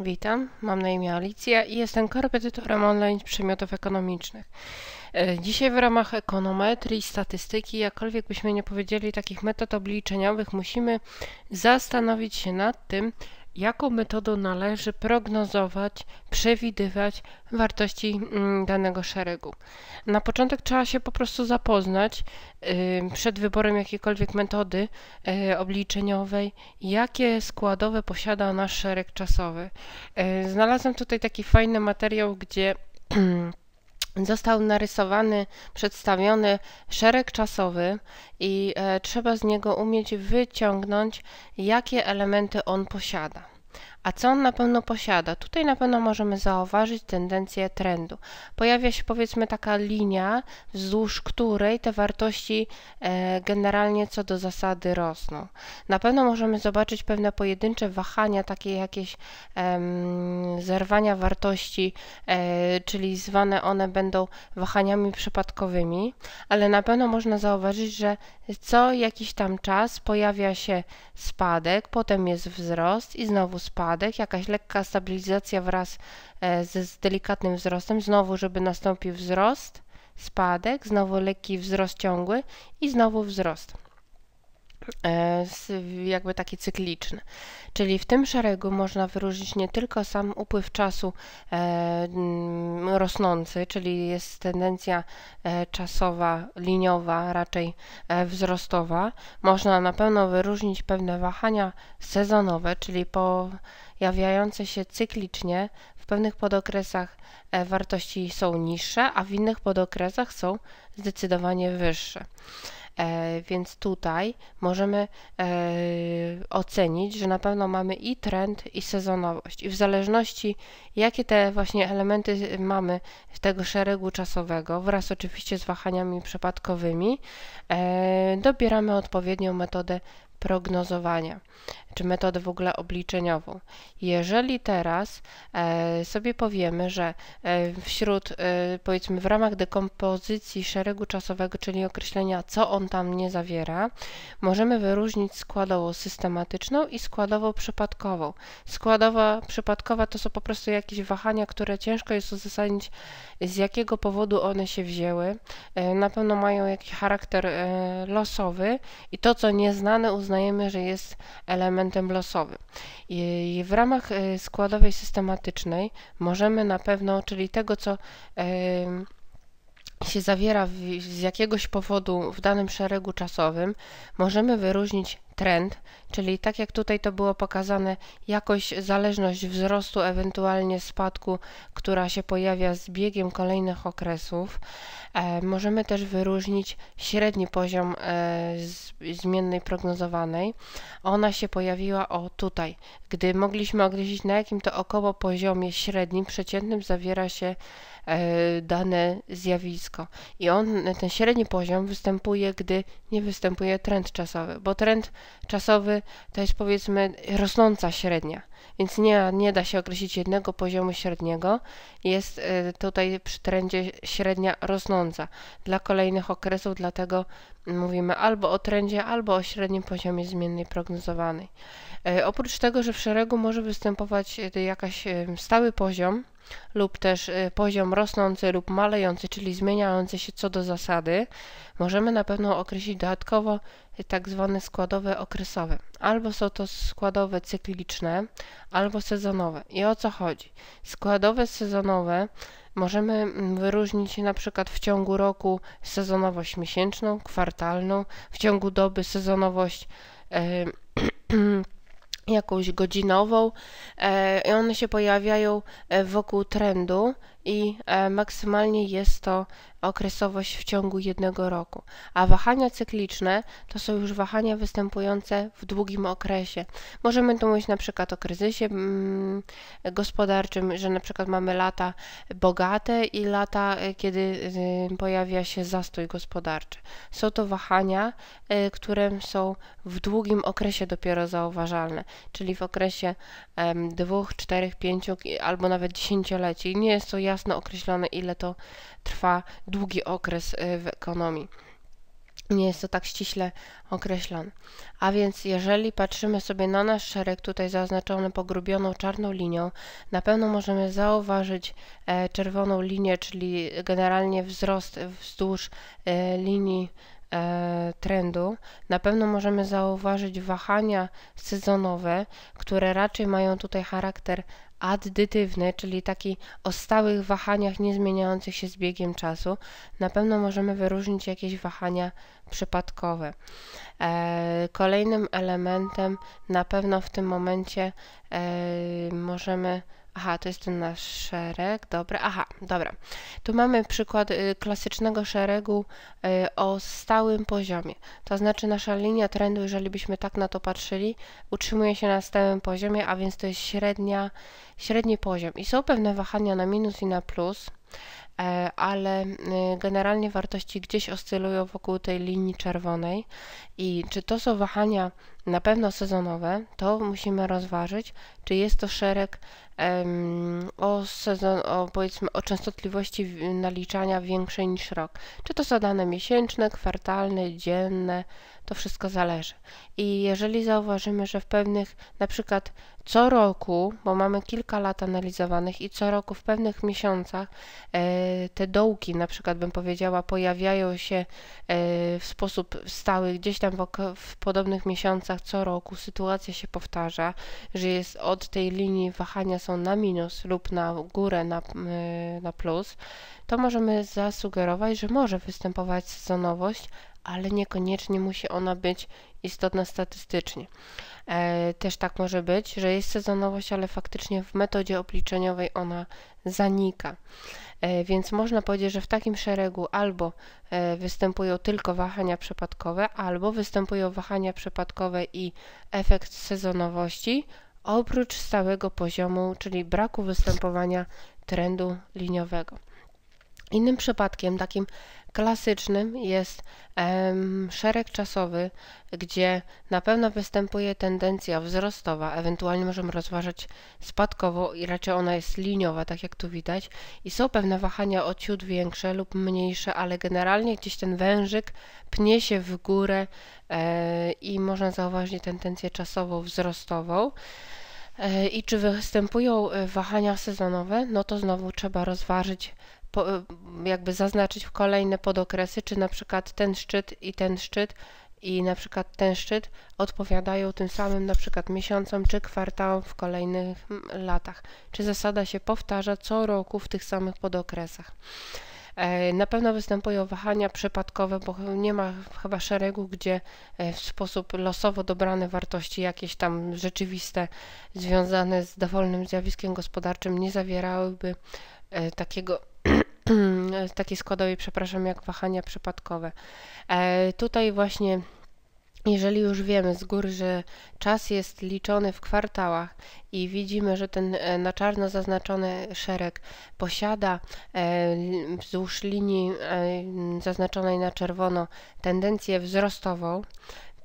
Witam, mam na imię Alicja i jestem korepetytorem online przedmiotów ekonomicznych. E, dzisiaj w ramach ekonometrii, statystyki, jakkolwiek byśmy nie powiedzieli takich metod obliczeniowych, musimy zastanowić się nad tym, jaką metodą należy prognozować, przewidywać wartości mm, danego szeregu. Na początek trzeba się po prostu zapoznać y, przed wyborem jakiejkolwiek metody y, obliczeniowej, jakie składowe posiada nasz szereg czasowy. Y, znalazłem tutaj taki fajny materiał, gdzie został narysowany, przedstawiony szereg czasowy i e, trzeba z niego umieć wyciągnąć, jakie elementy on posiada a co on na pewno posiada. Tutaj na pewno możemy zauważyć tendencję trendu. Pojawia się powiedzmy taka linia, wzdłuż której te wartości e, generalnie co do zasady rosną. Na pewno możemy zobaczyć pewne pojedyncze wahania, takie jakieś zerwania wartości, e, czyli zwane one będą wahaniami przypadkowymi, ale na pewno można zauważyć, że co jakiś tam czas pojawia się spadek, potem jest wzrost i znowu spadek spadek, jakaś lekka stabilizacja wraz e, z, z delikatnym wzrostem, znowu, żeby nastąpił wzrost, spadek, znowu lekki wzrost ciągły i znowu wzrost. E, jakby taki cykliczny. Czyli w tym szeregu można wyróżnić nie tylko sam upływ czasu e, rosnący, czyli jest tendencja e, czasowa, liniowa, raczej wzrostowa. Można na pewno wyróżnić pewne wahania sezonowe, czyli pojawiające się cyklicznie. W pewnych podokresach wartości są niższe, a w innych podokresach są zdecydowanie wyższe. E, więc tutaj możemy e, ocenić, że na pewno mamy i trend, i sezonowość. I w zależności, jakie te właśnie elementy mamy z tego szeregu czasowego, wraz oczywiście z wahaniami przypadkowymi, e, dobieramy odpowiednią metodę prognozowania, czy metodę w ogóle obliczeniową. Jeżeli teraz e, sobie powiemy, że e, wśród, e, powiedzmy w ramach dekompozycji szeregu czasowego, czyli określenia, co on tam nie zawiera, możemy wyróżnić składową systematyczną i składową przypadkową. Składowa przypadkowa to są po prostu jakieś wahania, które ciężko jest uzasadnić, z jakiego powodu one się wzięły. Na pewno mają jakiś charakter losowy i to, co nieznane uznamy uznajemy, że jest elementem losowym. I w ramach y, składowej systematycznej możemy na pewno, czyli tego, co się zawiera w, z jakiegoś powodu w danym szeregu czasowym, możemy wyróżnić trend, czyli tak jak tutaj to było pokazane, jakoś zależność wzrostu, ewentualnie spadku, która się pojawia z biegiem kolejnych okresów. E, możemy też wyróżnić średni poziom e, zmiennej prognozowanej. Ona się pojawiła o tutaj, gdy mogliśmy określić na jakim to około poziomie średnim, przeciętnym zawiera się e, dane zjawisko. I on, ten średni poziom występuje, gdy nie występuje trend czasowy, bo trend czasowy to jest powiedzmy rosnąca średnia. Więc nie, nie da się określić jednego poziomu średniego. Jest y, tutaj przy trendzie średnia rosnąca dla kolejnych okresów, dlatego mówimy albo o trendzie, albo o średnim poziomie zmiennej prognozowanej. Y, oprócz tego, że w szeregu może występować y, jakiś stały poziom, lub też poziom rosnący lub malejący, czyli zmieniający się co do zasady, możemy na pewno określić dodatkowo tak zwane składowe okresowe. Albo są to składowe cykliczne, albo sezonowe. I o co chodzi? Składowe sezonowe możemy wyróżnić na przykład w ciągu roku sezonowość miesięczną, kwartalną, w ciągu doby sezonowość jakąś godzinową e, i one się pojawiają e, wokół trendu i e, maksymalnie jest to okresowość w ciągu jednego roku. A wahania cykliczne to są już wahania występujące w długim okresie. Możemy tu mówić na przykład o kryzysie mm, gospodarczym, że na przykład mamy lata bogate i lata, e, kiedy e, pojawia się zastój gospodarczy. Są to wahania, które są w długim okresie dopiero zauważalne, czyli w okresie dwóch, czterech, pięciu albo nawet dziesięcioleci. Nie jest to jasne jasno określone, ile to trwa długi okres y, w ekonomii. Nie jest to tak ściśle określone. A więc jeżeli patrzymy sobie na nasz szereg tutaj zaznaczony pogrubioną czarną linią, na pewno możemy zauważyć e, czerwoną linię, czyli generalnie wzrost wzdłuż e, linii E, trendu, na pewno możemy zauważyć wahania sezonowe, które raczej mają tutaj charakter addytywny, czyli taki o stałych wahaniach niezmieniających się z biegiem czasu. Na pewno możemy wyróżnić jakieś wahania przypadkowe. E, kolejnym elementem na pewno w tym momencie e, możemy Aha, to jest ten nasz szereg, dobra, aha, dobra. Tu mamy przykład y, klasycznego szeregu y, o stałym poziomie. To znaczy nasza linia trendu, jeżeli byśmy tak na to patrzyli, utrzymuje się na stałym poziomie, a więc to jest średnia, średni poziom. I są pewne wahania na minus i na plus. E, ale y, generalnie wartości gdzieś oscylują wokół tej linii czerwonej i czy to są wahania na pewno sezonowe, to musimy rozważyć, czy jest to szereg um, o, sezon, o, powiedzmy, o częstotliwości naliczania większej niż rok. Czy to są dane miesięczne, kwartalne, dzienne, to wszystko zależy. I jeżeli zauważymy, że w pewnych, na przykład co roku, bo mamy kilka lat analizowanych i co roku w pewnych miesiącach e, te dołki, na przykład bym powiedziała, pojawiają się e, w sposób stały, gdzieś tam w, w podobnych miesiącach co roku sytuacja się powtarza, że jest od tej linii wahania są na minus lub na górę, na, e, na plus, to możemy zasugerować, że może występować sezonowość, ale niekoniecznie musi ona być istotna statystycznie. E, też tak może być, że jest sezonowość, ale faktycznie w metodzie obliczeniowej ona zanika. E, więc można powiedzieć, że w takim szeregu albo e, występują tylko wahania przypadkowe, albo występują wahania przypadkowe i efekt sezonowości, oprócz stałego poziomu, czyli braku występowania trendu liniowego. Innym przypadkiem, takim klasycznym, jest em, szereg czasowy, gdzie na pewno występuje tendencja wzrostowa, ewentualnie możemy rozważać spadkowo i raczej ona jest liniowa, tak jak tu widać, i są pewne wahania o ciut większe lub mniejsze, ale generalnie gdzieś ten wężyk pnie się w górę e, i można zauważyć tendencję czasową wzrostową. E, i czy występują e, wahania sezonowe, no to znowu trzeba rozważyć, e, jakby zaznaczyć w kolejne podokresy, czy na przykład ten szczyt i ten szczyt i na przykład ten szczyt odpowiadają tym samym na przykład miesiącom czy kwartałom w kolejnych mm, latach. Czy zasada się powtarza co roku w tych samych podokresach. E, na pewno występują wahania przypadkowe, bo nie ma chyba szeregu, gdzie e, w sposób losowo dobrane wartości jakieś tam rzeczywiste związane z dowolnym zjawiskiem gospodarczym nie zawierałyby e, takiego takiej składowej, przepraszam, jak wahania przypadkowe. Tutaj właśnie jeżeli już wiemy z góry, że czas jest liczony w kwartałach i widzimy, że ten e, na czarno zaznaczony szereg posiada e, wzdłuż linii e, zaznaczonej na czerwono tendencję wzrostową,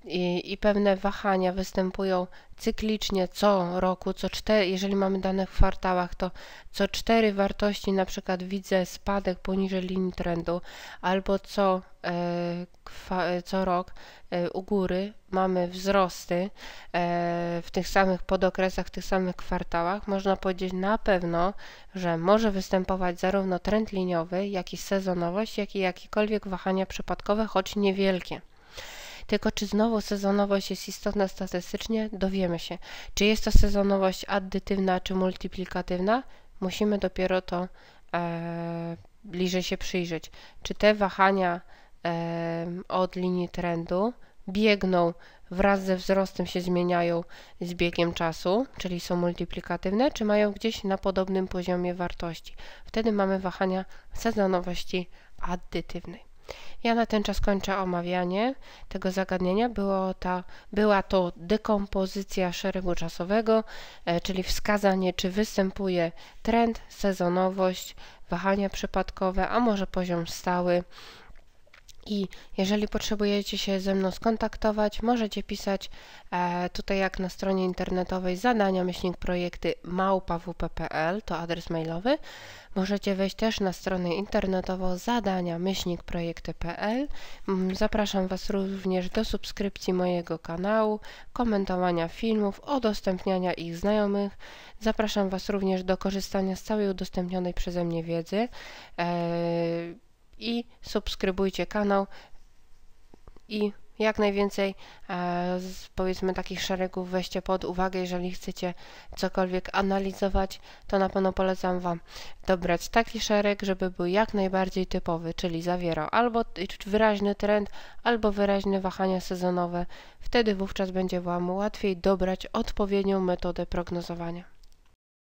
i, i pewne wahania występują cyklicznie co roku, co cztery, jeżeli mamy dane w kwartałach, to co cztery wartości na przykład widzę spadek poniżej linii trendu, albo co, e, kwa, e, co rok e, u góry mamy wzrosty e, w tych samych podokresach, w tych samych kwartałach, można powiedzieć na pewno, że może występować zarówno trend liniowy, jak i sezonowość, jak i jakiekolwiek wahania przypadkowe, choć niewielkie. Tylko czy znowu sezonowość jest istotna statystycznie? Dowiemy się. Czy jest to sezonowość addytywna czy multiplikatywna? Musimy dopiero to e, bliżej się przyjrzeć. Czy te wahania e, od linii trendu biegną wraz ze wzrostem się zmieniają z biegiem czasu, czyli są multiplikatywne, czy mają gdzieś na podobnym poziomie wartości. Wtedy mamy wahania sezonowości addytywnej. Ja na ten czas kończę omawianie tego zagadnienia. Było ta, była to dekompozycja szeregu czasowego, e, czyli wskazanie, czy występuje trend, sezonowość, wahania przypadkowe, a może poziom stały i jeżeli potrzebujecie się ze mną skontaktować, możecie pisać e, tutaj jak na stronie internetowej zadania myślnik projekty małpawp.pl to adres mailowy. Możecie wejść też na stronę internetową zadania myślnik projekty.pl. Mm, zapraszam Was również do subskrypcji mojego kanału, komentowania filmów, udostępniania ich znajomych. Zapraszam Was również do korzystania z całej udostępnionej przeze mnie wiedzy. E, i subskrybujcie kanał i jak najwięcej e, powiedzmy takich szeregów weźcie pod uwagę, jeżeli chcecie cokolwiek analizować, to na pewno polecam Wam dobrać taki szereg, żeby był jak najbardziej typowy, czyli zawierał albo wyraźny trend, albo wyraźne wahania sezonowe. Wtedy wówczas będzie Wam łatwiej dobrać odpowiednią metodę prognozowania.